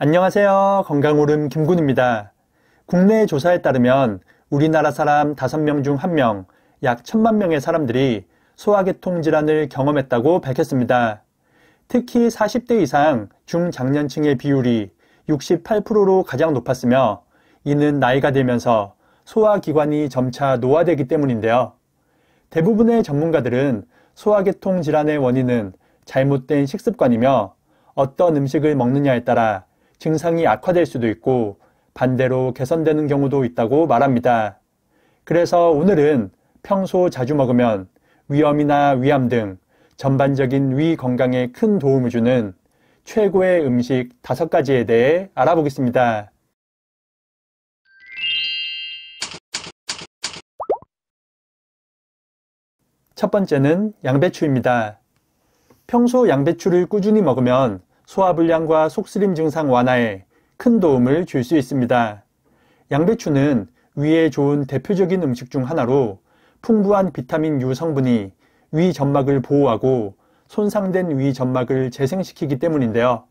안녕하세요. 건강오름 김군입니다. 국내 조사에 따르면 우리나라 사람 5명 중 1명, 약 1천만 명의 사람들이 소화계통 질환을 경험했다고 밝혔습니다. 특히 40대 이상 중장년층의 비율이 68%로 가장 높았으며 이는 나이가 들면서 소화기관이 점차 노화되기 때문인데요. 대부분의 전문가들은 소화계통 질환의 원인은 잘못된 식습관이며 어떤 음식을 먹느냐에 따라 증상이 악화될 수도 있고 반대로 개선되는 경우도 있다고 말합니다. 그래서 오늘은 평소 자주 먹으면 위염이나 위암 등 전반적인 위 건강에 큰 도움을 주는 최고의 음식 5가지에 대해 알아보겠습니다. 첫 번째는 양배추입니다. 평소 양배추를 꾸준히 먹으면 소화불량과 속쓰림 증상 완화에 큰 도움을 줄 수 있습니다. 양배추는 위에 좋은 대표적인 음식 중 하나로 풍부한 비타민 U 성분이 위 점막을 보호하고 손상된 위 점막을 재생시키기 때문인데요.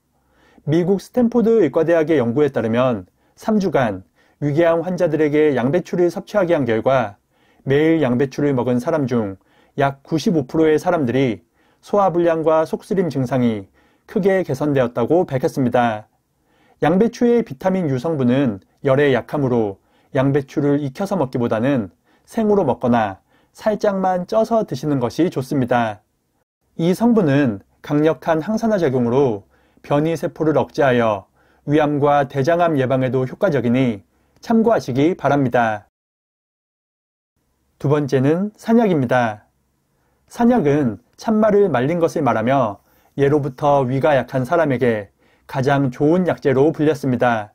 미국 스탠포드 의과대학의 연구에 따르면 3주간 위궤양 환자들에게 양배추를 섭취하게 한 결과 매일 양배추를 먹은 사람 중 약 95%의 사람들이 소화불량과 속쓰림 증상이 크게 개선되었다고 밝혔습니다. 양배추의 비타민 유 성분은 열에 약하므로 양배추를 익혀서 먹기보다는 생으로 먹거나 살짝만 쪄서 드시는 것이 좋습니다. 이 성분은 강력한 항산화 작용으로 변이 세포를 억제하여 위암과 대장암 예방에도 효과적이니 참고하시기 바랍니다. 두 번째는 산약입니다. 산약은 참말을 말린 것을 말하며 예로부터 위가 약한 사람에게 가장 좋은 약재로 불렸습니다.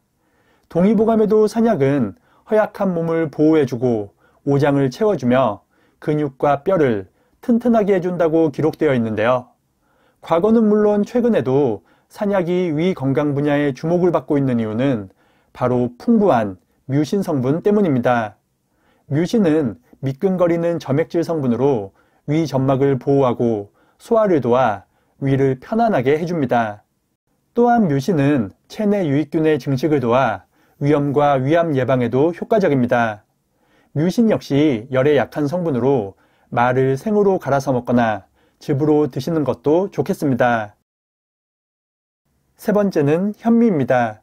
동의보감에도 산약은 허약한 몸을 보호해주고 오장을 채워주며 근육과 뼈를 튼튼하게 해준다고 기록되어 있는데요. 과거는 물론 최근에도 산약이 위 건강 분야에 주목을 받고 있는 이유는 바로 풍부한 뮤신 성분 때문입니다. 뮤신은 미끈거리는 점액질 성분으로 위 점막을 보호하고 소화를 도와 위를 편안하게 해줍니다. 또한 뮤신은 체내 유익균의 증식을 도와 위염과 위암 예방에도 효과적입니다. 뮤신 역시 열에 약한 성분으로 말을 생으로 갈아서 먹거나 즙으로 드시는 것도 좋겠습니다. 세 번째는 현미입니다.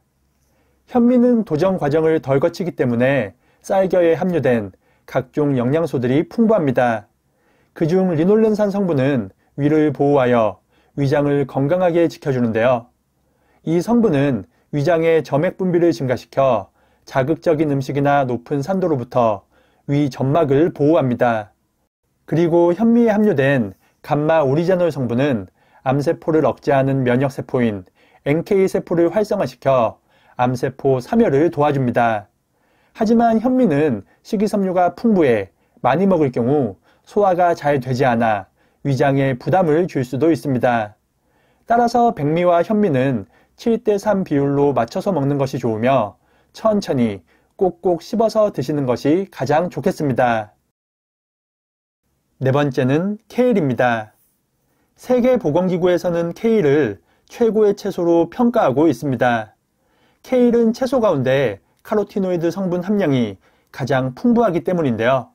현미는 도정 과정을 덜 거치기 때문에 쌀겨에 함유된 각종 영양소들이 풍부합니다. 그중 리놀렌산 성분은 위를 보호하여 위장을 건강하게 지켜주는데요. 이 성분은 위장의 점액 분비를 증가시켜 자극적인 음식이나 높은 산도로부터 위 점막을 보호합니다. 그리고 현미에 함유된 감마 오리자놀 성분은 암세포를 억제하는 면역세포인 NK세포를 활성화시켜 암세포 사멸을 도와줍니다. 하지만 현미는 식이섬유가 풍부해 많이 먹을 경우 소화가 잘 되지 않아 위장에 부담을 줄 수도 있습니다. 따라서 백미와 현미는 7대3 비율로 맞춰서 먹는 것이 좋으며 천천히 꼭꼭 씹어서 드시는 것이 가장 좋겠습니다. 네 번째는 케일입니다. 세계보건기구에서는 케일을 최고의 채소로 평가하고 있습니다. 케일은 채소 가운데 카로티노이드 성분 함량이 가장 풍부하기 때문인데요.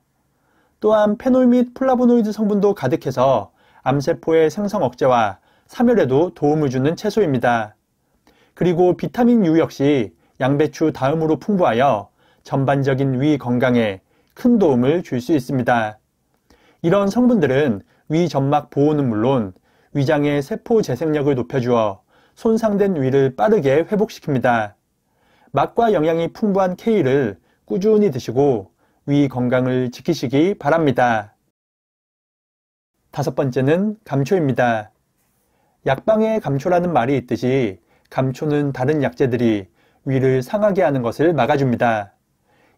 또한 페놀 및 플라보노이드 성분도 가득해서 암세포의 생성 억제와 사멸에도 도움을 주는 채소입니다. 그리고 비타민 U 역시 양배추 다음으로 풍부하여 전반적인 위 건강에 큰 도움을 줄 수 있습니다. 이런 성분들은 위 점막 보호는 물론 위장의 세포 재생력을 높여주어 손상된 위를 빠르게 회복시킵니다. 맛과 영양이 풍부한 케일을 꾸준히 드시고 위 건강을 지키시기 바랍니다. 다섯 번째는 감초입니다. 약방에 감초라는 말이 있듯이 감초는 다른 약재들이 위를 상하게 하는 것을 막아줍니다.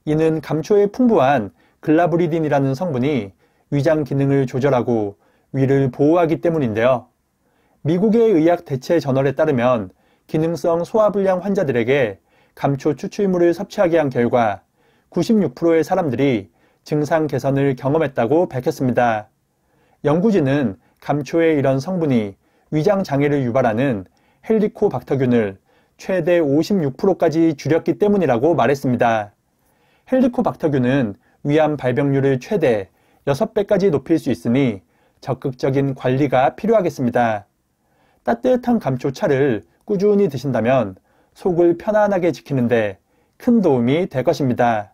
이는 감초의 풍부한 글라브리딘이라는 성분이 위장 기능을 조절하고 위를 보호하기 때문인데요. 미국의 의학 대체 저널에 따르면 기능성 소화불량 환자들에게 감초 추출물을 섭취하게 한 결과 96%의 사람들이 증상 개선을 경험했다고 밝혔습니다. 연구진은 감초의 이런 성분이 위장 장애를 유발하는 헬리코박터균을 최대 56%까지 줄였기 때문이라고 말했습니다. 헬리코박터균은 위암 발병률을 최대 6배까지 높일 수 있으니 적극적인 관리가 필요하겠습니다. 따뜻한 감초차를 꾸준히 드신다면 속을 편안하게 지키는데 큰 도움이 될 것입니다.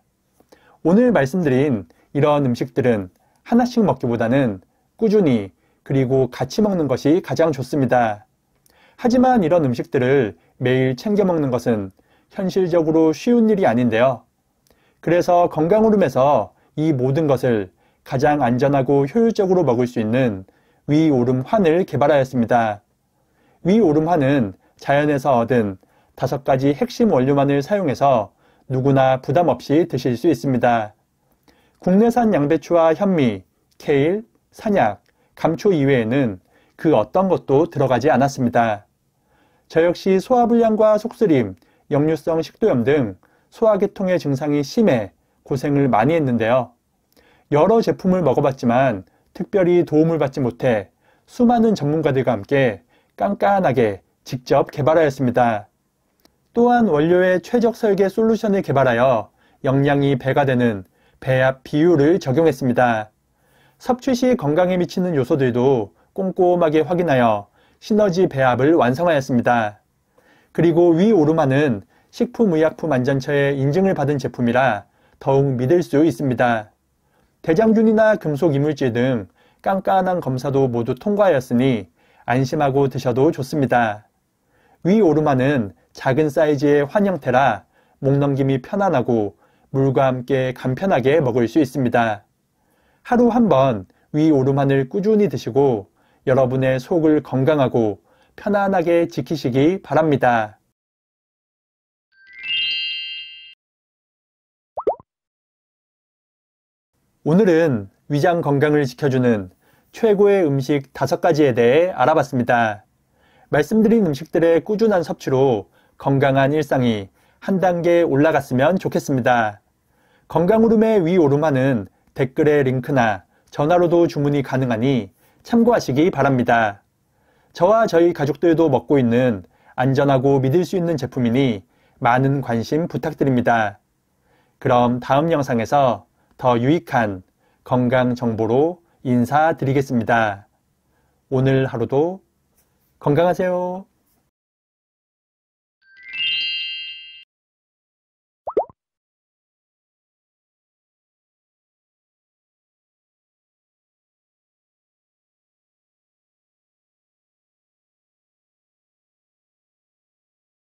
오늘 말씀드린 이런 음식들은 하나씩 먹기보다는 꾸준히 그리고 같이 먹는 것이 가장 좋습니다. 하지만 이런 음식들을 매일 챙겨 먹는 것은 현실적으로 쉬운 일이 아닌데요. 그래서 건강오름에서 이 모든 것을 가장 안전하고 효율적으로 먹을 수 있는 위오름환을 개발하였습니다. 위오름환은 자연에서 얻은 다섯 가지 핵심 원료만을 사용해서 누구나 부담 없이 드실 수 있습니다. 국내산 양배추와 현미, 케일, 산약, 감초 이외에는 그 어떤 것도 들어가지 않았습니다. 저 역시 소화불량과 속쓰림, 역류성 식도염 등 소화계통의 증상이 심해 고생을 많이 했는데요. 여러 제품을 먹어봤지만 특별히 도움을 받지 못해 수많은 전문가들과 함께 깐깐하게 직접 개발하였습니다. 또한 원료의 최적 설계 솔루션을 개발하여 영양이 배가 되는 배합 비율을 적용했습니다. 섭취 시 건강에 미치는 요소들도 꼼꼼하게 확인하여 시너지 배합을 완성하였습니다. 그리고 위 오르마는 식품의약품안전처의 인증을 받은 제품이라 더욱 믿을 수 있습니다. 대장균이나 금속 이물질 등 깐깐한 검사도 모두 통과하였으니 안심하고 드셔도 좋습니다. 위 오르마는 작은 사이즈의 환영태라목 넘김이 편안하고 물과 함께 간편하게 먹을 수 있습니다. 하루 한 번 위오르만을 꾸준히 드시고 여러분의 속을 건강하고 편안하게 지키시기 바랍니다. 오늘은 위장 건강을 지켜주는 최고의 음식 5가지에 대해 알아봤습니다. 말씀드린 음식들의 꾸준한 섭취로 건강한 일상이 한 단계 올라갔으면 좋겠습니다. 건강오름의 위오르마는 댓글의 링크나 전화로도 주문이 가능하니 참고하시기 바랍니다. 저와 저희 가족들도 먹고 있는 안전하고 믿을 수 있는 제품이니 많은 관심 부탁드립니다. 그럼 다음 영상에서 더 유익한 건강 정보로 인사드리겠습니다. 오늘 하루도 건강하세요.